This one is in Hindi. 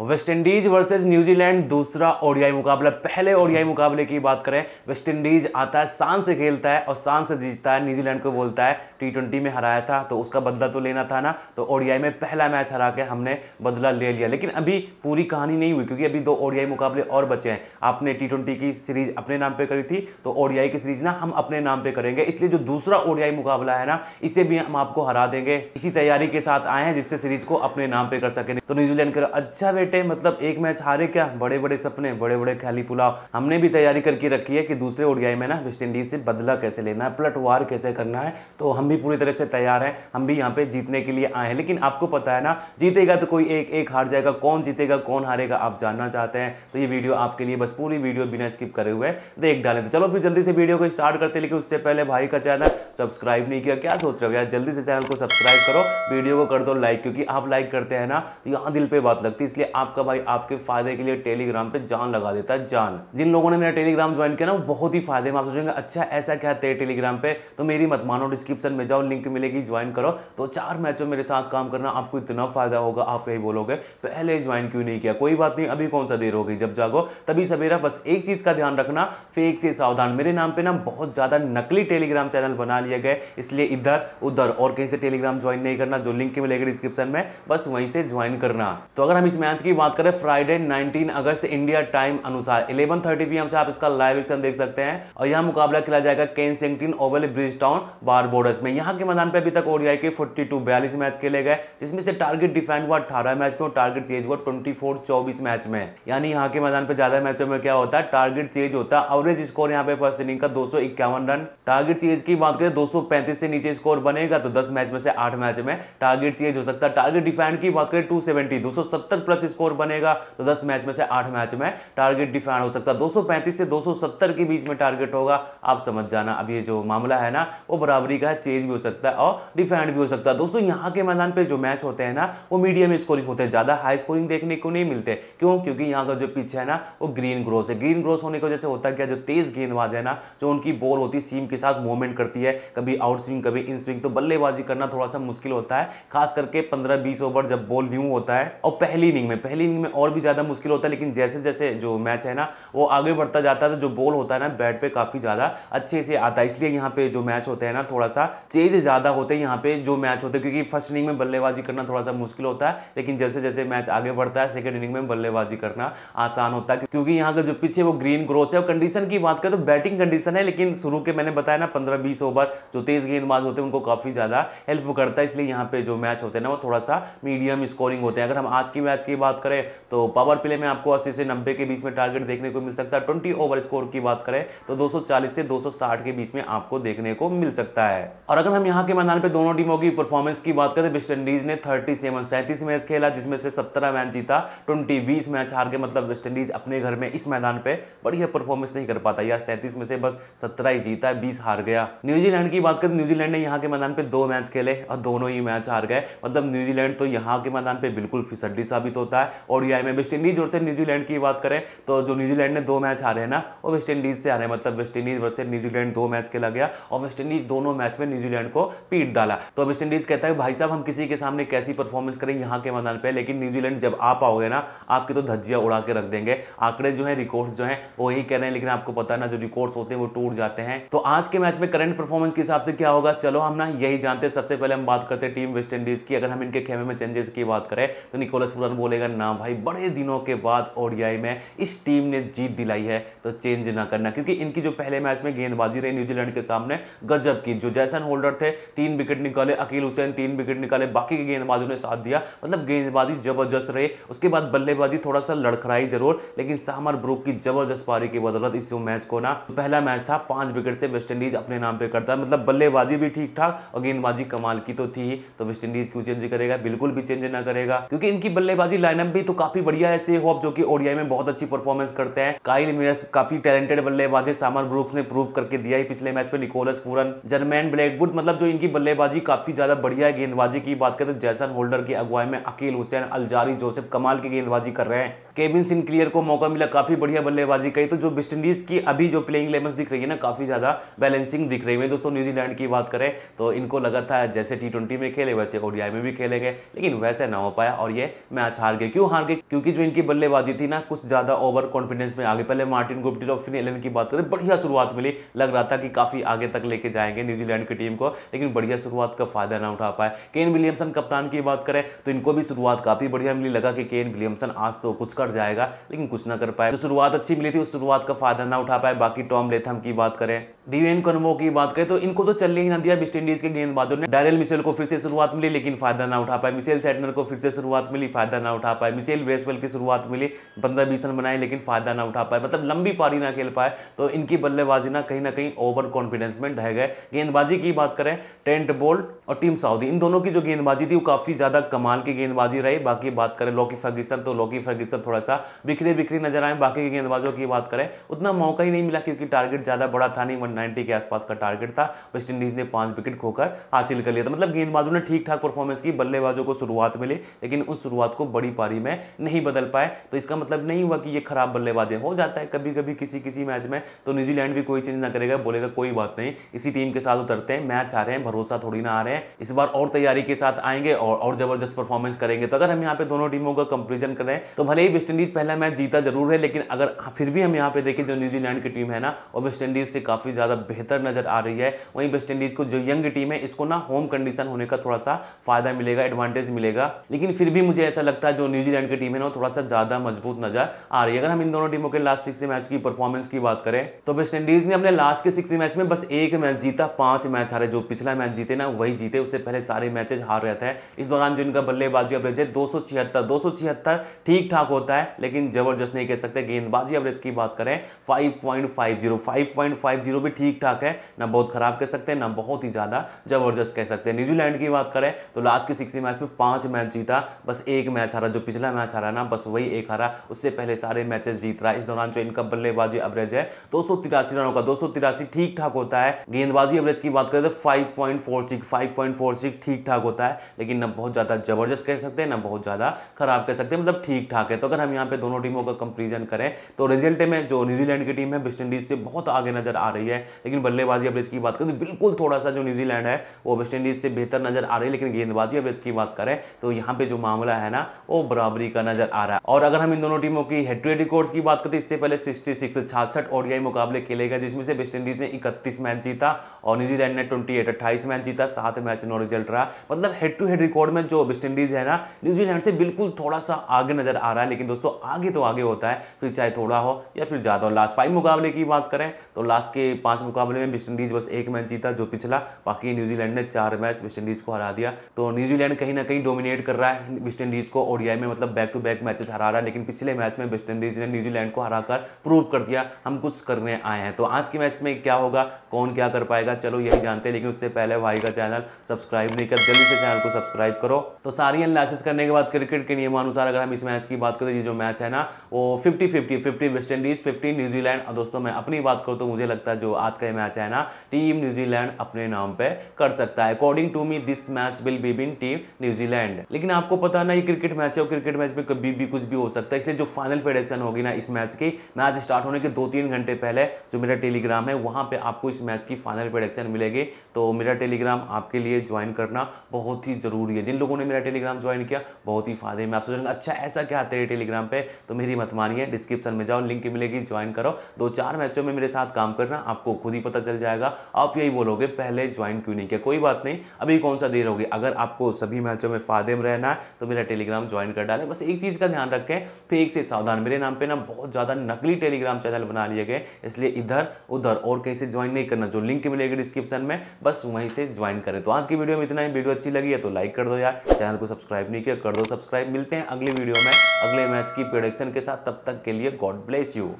वेस्टइंडीज वर्सेस न्यूजीलैंड दूसरा ओडीआई मुकाबला पहले ओडीआई मुकाबले की बात करें वेस्टइंडीज आता है शान से खेलता है और शान से जीतता है न्यूजीलैंड को बोलता है टी ट्वेंटी में हराया था तो उसका बदला तो लेना था ना तो ओडीआई में पहला मैच हरा के हमने बदला ले लिया लेकिन अभी पूरी कहानी नहीं हुई क्योंकि अभी दो ओडीआई मुकाबले और बचे हैं आपने टी ट्वेंटी की सीरीज अपने नाम पर करी थी तो ओडीआई की सीरीज ना हम अपने नाम पर करेंगे इसलिए जो दूसरा ओडीआई मुकाबला है ना इसे भी हम आपको हरा देंगे इसी तैयारी के साथ आए हैं जिससे सीरीज को अपने नाम पर कर सकेंगे तो न्यूजीलैंड का अच्छा बैठे मतलब एक मैच हारे क्या बड़े बड़े सपने बड़े बड़े खाली पुलाव हमने भी तैयारी करके रखी है कि दूसरे ओडियाई में ना वेस्ट इंडीज से बदला कैसे लेना है पलटवार कैसे करना है तो हम भी पूरी तरह से तैयार हैं हम भी यहाँ पे जीतने के लिए आए हैं लेकिन आपको पता है ना जीतेगा तो कोई एक एक हार जाएगा कौन जीतेगा कौन हारेगा आप जानना चाहते हैं तो ये वीडियो आपके लिए बस पूरी वीडियो बिना स्किप करे हुए देख डालें तो चलो फिर जल्दी से वीडियो को स्टार्ट करते लेकिन उससे पहले भाई का चैनल सब्सक्राइब नहीं किया क्या सोच रहे हो यार जल्दी से चैनल को सब्सक्राइब करो वीडियो को कर दो लाइक क्योंकि आप लाइक करते हैं ना तो यहाँ दिल पे बात लगती है इसलिए आपका भाई आपके फायदे के लिए टेलीग्राम पे जान लगा देता है जान जिन लोगों ने मेरा टेलीग्राम ज्वाइन किया ना वो बहुत ही फायदे में आप सोचेंगे अच्छा ऐसा क्या है टेलीग्राम पे तो मेरी मत मानो डिस्क्रिप्शन में जाओ लिंक मिलेगी ज्वाइन करो तो चार मैचों मेरे साथ काम करना आपको इतना फायदा होगा आप यही बोलोगे पहले ज्वाइन क्यों नहीं किया कोई बात नहीं अभी कौन सा देर होगी जब जागो तभी सवेरा बस एक चीज़ का ध्यान रखना फेक से सावधान मेरे नाम पर ना बहुत ज़्यादा नकली टेलीग्राम चैनल बना लिया गया इसलिए इधर उधर और कहीं से टेलीग्राम ज्वाइन नहीं करना जो लिंक मिलेगी डिस्क्रिप्शन में बस वहीं से ज्वाइन करना तो अगर हम इस मैच की बात करें फ्राइडे 19 अगस्त इंडिया टाइम अनुसार 11:30 थर्टी पीएम से आप इसका लाइव एक्शन देख सकते हैं और यहाँ मुकाबला खेला जाएगा Ken Kensington Oval Bridgetown Barbados में यहाँ के मैदान पर अभी तक ओडीआई के 42 बयालीस मैच खेले गए जिसमें से टारगेट डिफाइन हुआ अठारह मैच में और टारगेट चेज हुआ ट्वेंटी फोर मैच में यानी यहाँ के मैदान पर ज्यादा मैचों में क्या होता है टारगेट चेज होता है एवरेज स्कोर यहाँ पे फर्स्ट इनिंग का दो रन टारगेट चेज की बात करें दो से नीचे स्कोर बनेगा तो दस मैच में से आठ मैच में टारगेट चेज हो सकता है टारगेट डिफाइन की बात करें टू सेवेंटी प्लस स्कोर बनेगा तो दस मैच में से आठ मैच में टारगेट डिफाइंड हो सकता है दो से 270 के बीच में टारगेट होगा आप समझ जाना अब ये जो मामला है ना वो बराबरी का है चेज भी हो सकता है और डिफाइंड भी हो सकता है दोस्तों यहाँ के मैदान पर जो मैच होते हैं ना वो मीडियम स्कोरिंग होते हैं ज़्यादा हाई स्कोरिंग देखने को नहीं मिलते क्यों क्योंकि यहाँ का जो पिच है ना वो ग्रीन ग्रोस है ग्रीन ग्रोस होने की वजह से होता है क्या जो तेज़ गेंदबाज है ना जो उनकी बॉल होती है सीम के साथ मूवमेंट करती है कभी आउट स्विंग कभी इन स्विंग तो बल्लेबाजी करना थोड़ा सा मुश्किल होता है खास करके पंद्रह बीस ओवर जब बॉल न्यू होता है और पहली इनिंग में पहली इनिंग में और भी ज़्यादा मुश्किल होता है लेकिन जैसे जैसे जो मैच है ना वो आगे बढ़ता जाता है तो जो बॉल होता है ना बैट पर काफ़ी ज़्यादा अच्छे से आता है इसलिए यहाँ पे जो मैच होते हैं ना थोड़ा सा चेज ज़्यादा होते हैं यहाँ पे जो मैच होते हैं क्योंकि फर्स्ट इनिंग में बल्लेबाजी करना थोड़ा सा मुश्किल होता है लेकिन जैसे जैसे मैच आगे बढ़ता है सेकेंड इनिंग में बल्लेबाजी करना आसान होता है क्योंकि यहाँ का जो पिच वो ग्रीन ग्रोथ है और कंडीशन की बात करें तो बैटिंग कंडीशन है लेकिन शुरू के मैंने बताया ना पंद्रह बीस ओवर जो तेज़ गेंदबाज होते हैं उनको काफ़ी ज़्यादा हेल्प करता है इसलिए यहाँ पे जो मैच होते हैं ना वो थोड़ा सा मीडियम स्कोरिंग होते हैं अगर हम आज की मैच की बात बात करें तो पावर प्ले में आपको अस्सी से नब्बे के बीच में टारगेट देखने को मिल सकता है ट्वेंटी ओवर स्कोर की बात करें तो 240 से 260 के बीच में आपको देखने को मिल सकता है और अगर हम यहाँ के मैदान पर दोनों टीमों की परफॉर्मेंस की बात करें वेस्ट तो इंडीज ने थर्टी सेवन सैंतीस मैच खेला जिसमें से सत्रह मैच जीता ट्वेंटी बीस मैच हार के मतलब वेस्ट इंडीज अपने घर में इस मैदान पर बढ़िया परफॉर्मेंस नहीं कर पाता यार सैंतीस में से बस सत्रह ही जीता है बीस हार गया न्यूजीलैंड की बात करें तो न्यूजीलैंड ने यहाँ के मैदान पर दो मैच खेले और दोनों ही मैच हार गए मतलब न्यूजीलैंड तो यहाँ के मैदान पर बिल्कुल फिसड्डी साबित होता है है और ओडीआई में वेस्ट इंडीज और न्यूजीलैंड की बात करें तो जो न्यूजीलैंड ने दो मैच हारे हैं ना वो वेस्ट इंडीज से हारे मतलब वेस्ट इंडीज वर्सेज न्यूजीलैंड दो मैच खेला गया और वेस्ट इंडीज दोनों मैच में न्यूजीलैंड को पीट डाला तो वेस्ट इंडीज कहता है भाई साहब हम किसी के सामने कैसी परफॉर्मेंस करें यहाँ के मैदान पर लेकिन न्यूजीलैंड जब आप आओगे ना आपके तो धज्जियाँ उड़ा के रख देंगे आंकड़े जो है रिकॉर्ड जो है वो यही कह रहे हैं लेकिन आपको पता ना जो रिकॉर्ड होते हैं वो टूट जाते हैं तो आज के मैच में करंट परफॉर्मेंस के हिसाब से क्या होगा चलो हम ना यही जानते हैं सबसे पहले हम बात करते हैं टीम वेस्ट इंडीज की अगर हम इनके खेमे में चेंजेस की बात करें तो निकोलस पुरन बोलेगा ना भाई बड़े दिनों के बाद ओडीआई में इस टीम ने जीत दिलाई है तो चेंज ना करना क्योंकि इनकी जो पहले मैच में गेंदबाजी रही न्यूजीलैंड के सामने गजब की जो जैसन होल्डर थे तीन विकेट निकाले अकील हुसैन तीन विकेट निकाले बाकी के गेंदबाजों ने साथ दिया मतलब गेंदबाजी जबरदस्त रही उसके बाद बल्लेबाजी थोड़ा सा लड़खड़ाई जरूर लेकिन सामर ब्रुक की जबरदस्त पारी की बदौलत इस मैच को ना पहला मैच था पांच विकेट से वेस्टइंडीज अपने नाम पर करता मतलब बल्लेबाजी भी ठीक ठाक और गेंदबाजी कमाल की तो थी तो वेस्टइंडीज क्यों चेंज करेगा बिल्कुल भी चेंज ना करेगा क्योंकि इनकी बल्लेबाजी लाइन बैनम भी तो काफी बढ़िया है सेफ जो कि ओडीआई में बहुत अच्छी परफॉर्मेंस करते हैं काइल मिरस काफी टैलेंटेड बल्लेबाजी सामर ब्रुक्स ने प्रूव करके दिया है पिछले मैच में निकोलस पूरन जर्मैन ब्लैकवुड मतलब जो इनकी बल्लेबाजी काफी ज्यादा बढ़िया है गेंदबाजी की बात करें तो जैसन होल्डर की अगुवाई में अकील हुसैन अलजारी जोसेफ कमाल की गेंदबाजी कर रहे हैं केविन क्लियर को मौका मिला काफ़ी बढ़िया बल्लेबाजी कही तो जो वेस्टइंडीज़ की अभी जो प्लेइंग इलेवन दिख रही है ना काफ़ी ज़्यादा बैलेंसिंग दिख रही है दोस्तों न्यूजीलैंड की बात करें तो इनको लगा था जैसे टी में खेले वैसे ओडियाई में भी खेलेंगे लेकिन वैसे ना हो पाया और ये मैच हार गए क्यों हार गए क्योंकि जो इनकी बल्लेबाजी थी ना कुछ ज़्यादा ओवर कॉन्फिडेंस में आगे पहले मार्टिन गुप्टिल और फिन एलन की बात करें बढ़िया शुरुआत मिली लग रहा था कि काफ़ी आगे तक लेके जाएंगे न्यूजीलैंड की टीम को लेकिन बढ़िया शुरुआत का फायदा ना उठा पाए केन विलियमसन कप्तान की बात करें तो इनको भी शुरुआत काफ़ी बढ़िया मिली लगा कि केन विलियमसन आज तो कुछ कर जाएगा लेकिन कुछ ना कर पाए तो शुरुआत अच्छी मिली थी उस शुरुआत का फायदा ना उठा पाए बाकी टॉम लेथम की बात करें डीवेन कन्वो की बात करें तो इनको तो चलने ही ना दिया वेस्ट इंडीज के गेंदबाजों ने डायरेल मिसेल को फिर से शुरुआत मिली लेकिन फायदा ना उठा पाए मिसेल सेटनर को फिर से शुरुआत मिली फायदा ना उठा पाए मिसेल वेस्टवेल की शुरुआत मिली पंद्रह बीस रन बनाए लेकिन फायदा ना उठा पाए मतलब लंबी पारी ना खेल पाए तो इनकी बल्लेबाजी ना कहीं ना कहीं ओवर कॉन्फिडेंस में ढह गए गेंदबाजी की बात करें टेंट बोल्ट और टीम साउदी इन दोनों की जो गेंदबाजी थी वो काफी ज्यादा कमाल की गेंदबाजी रही बाकी बात करें लॉकी फर्गिसन तो लॉकी फर्गिसन थोड़ा थोड़ा सा बिखरे बिखरे नजर आए बाकी के गेंदबाजों की बात करें उतना मौका ही नहीं मिला क्योंकि टारगेट ज़्यादा बड़ा था नहीं वन के आसपास का टारगेट था वेस्ट इंडीज़ ने पांच विकेट खोकर हासिल कर लिया था मतलब गेंदबाजों ने ठीक ठाक परफॉर्मेंस की बल्लेबाजों को शुरुआत मिली लेकिन उस शुरुआत को बड़ी पारी में नहीं बदल पाए तो इसका मतलब नहीं हुआ कि ये खराब बल्लेबाजें हो जाता है कभी कभी किसी किसी मैच में तो न्यूजीलैंड भी कोई चेंज ना करेगा बोलेगा कोई बात नहीं इसी टीम के साथ उतरते हैं मैच आ रहे हैं भरोसा थोड़ी ना आ रहे हैं इस बार और तैयारी के साथ आएंगे और और जबरदस्त परफॉर्मेंस करेंगे तो अगर हम यहाँ पे दोनों टीमों का कंपेरिजन करें तो भले ही वेस्टइंडीज़ पहला मैच जीता जरूर है लेकिन अगर फिर भी हम यहाँ पे देखें जो न्यूजीलैंड की टीम है ना वो वेस्टइंडीज़ से काफ़ी ज़्यादा बेहतर नज़र आ रही है वहीं वेस्टइंडीज़ को जो यंग टीम है इसको ना होम कंडीशन होने का थोड़ा सा फायदा मिलेगा एडवांटेज मिलेगा लेकिन फिर भी मुझे ऐसा लगता है जो न्यूजीलैंड की टीम है ना थोड़ा सा ज़्यादा मजबूत नज़र आ रही है अगर हम इन दोनों टीमों के लास्ट सिक्स मैच की परफॉर्मेंस की बात करें तो वेस्टइंडीज़ ने अपने लास्ट के सिक्स मैच में बस एक मैच जीता पाँच मैच हारे जो पिछला मैच जीते ना वही जीते उससे पहले सारे मैचेज हार रहे थे इस दौरान जो इनका बल्लेबाजी सौ छिहत्तर दो सौ ठीक ठाक होता है सकता है लेकिन जबरदस्त नहीं कह सकते गेंदबाजी एवरेज की बात करें 5.50 5.50 भी ठीक ठाक है ना बहुत खराब कह सकते हैं ना बहुत ही ज़्यादा जबरदस्त कह सकते हैं न्यूजीलैंड की बात करें तो लास्ट के सिक्स मैच में पांच मैच जीता बस एक मैच हारा जो पिछला मैच हारा ना बस वही एक हारा उससे पहले सारे मैचेस जीत रहा इस दौरान जो इनका बल्लेबाजी एवरेज है दो रनों का दो ठीक ठाक होता है गेंदबाजी एवरेज की बात करें तो फाइव पॉइंट ठीक ठाक होता है लेकिन ना बहुत ज़्यादा जबरदस्त कह सकते हैं ना बहुत ज़्यादा खराब कह सकते हैं मतलब ठीक ठाक है तो अगर हम यहाँ पे दोनों टीमों का कंपेरिजन करें तो रिजल्ट में जो न्यूजीलैंड की टीम है वेस्ट इंडीज़ से बहुत आगे नजर आ रही है लेकिन बल्लेबाजी अब इसकी बात करें तो बिल्कुल थोड़ा सा जो न्यूजीलैंड है वो वेस्ट इंडीज़ से बेहतर नजर आ रही है लेकिन गेंदबाजी अब इसकी बात करें तो यहाँ पे जो मामला है ना वो बराबरी का नजर आ रहा है और अगर हम इन दोनों टीमों की हेड टू हेड की बात करते इससे पहले सिक्सटी सिक्स छियासठ ओडियाई मुकाबले खेले गए जिसमें से वेस्ट इंडीज़ ने इकतीस मैच जीता और न्यूजीलैंड ने ट्वेंटी एट मैच जीता सात मैच नो रिजल्ट रहा मतलब हेड टू हेड रिकॉर्ड में जो वेस्ट इंडीज़ है ना न्यूजीलैंड से बिल्कुल थोड़ा सा आगे नजर आ रहा है लेकिन लेकिन दोस्तों आगे तो आगे होता है फिर चाहे थोड़ा हो या फिर ज़्यादा हो लास्ट फाइव मुकाबले की बात करें तो लास्ट के पाँच मुकाबले में वेस्ट इंडीज़ बस एक मैच जीता जो पिछला बाकी न्यूजीलैंड ने चार मैच वेस्ट इंडीज़ को हरा दिया तो न्यूजीलैंड कहीं ना कहीं डोमिनेट कर रहा है वेस्ट इंडीज़ को ओडियाई में मतलब बैक टू बैक मैचेस हरा रहा है लेकिन पिछले मैच में वेस्ट इंडीज़ ने न्यूजीलैंड को हराकर प्रूव कर दिया हम कुछ करने आए हैं तो आज के मैच में क्या होगा कौन क्या कर पाएगा चलो यही जानते हैं लेकिन उससे पहले भाई का चैनल सब्सक्राइब नहीं कर जल्दी से चैनल को सब्सक्राइब करो तो सारी एनालिसिस करने के बाद क्रिकेट के नियमानुसार अगर हम इस मैच की बात करें ये जो मैच है ना वो 50 50 50 वेस्ट इंडीज़ फिफ्टी न्यूजीलैंड और दोस्तों मैं अपनी बात करूँ तो मुझे लगता है जो आज का ये मैच है ना टीम न्यूजीलैंड अपने नाम पे कर सकता है according to me this match will be win team New Zealand लेकिन आपको पता ना ये क्रिकेट मैच है और क्रिकेट मैच में कभी भी कुछ भी हो सकता है इसलिए जो फाइनल प्रेडिक्शन होगी ना इस मैच की मैच स्टार्ट होने के दो तीन घंटे पहले जो मेरा टेलीग्राम है वहाँ पर आपको इस मैच की फाइनल प्रेडिक्शन मिलेगी तो मेरा टेलीग्राम आपके लिए ज्वाइन करना बहुत ही जरूरी है जिन लोगों ने मेरा टेलीग्राम ज्वाइन किया बहुत ही फायदे में आप सोचेंगे अच्छा ऐसा क्या तेरे टेलीग्राम टेलीग्राम पे तो मेरी मत मानिए डिस्क्रिप्शन में जाओ लिंक मिलेगी ज्वाइन करो दो चार मैचों में मेरे साथ काम करना आपको खुद ही पता चल जाएगा आप यही बोलोगे पहले ज्वाइन क्यों नहीं किया कोई बात नहीं अभी कौन सा देर होगी अगर आपको सभी मैचों में में रहना है तो मेरा टेलीग्राम ज्वाइन कर डालें बस एक चीज़ का ध्यान रखें फेक से सावधान मेरे नाम पर ना बहुत ज़्यादा नकली टेलीग्राम चैनल बना लिए गए इसलिए इधर उधर और कहीं से ज्वाइन नहीं करना जो लिंक मिलेगी डिस्क्रिप्शन में बस वहीं से ज्वाइन करें तो आज की वीडियो में इतना ही वीडियो अच्छी लगी है तो लाइक कर दो यार चैनल को सब्सक्राइब नहीं किया कर दो सब्सक्राइब मिलते हैं अगले वीडियो में अगले मैच की प्रोडिक्शन के साथ तब तक के लिए गॉड ब्लेस यू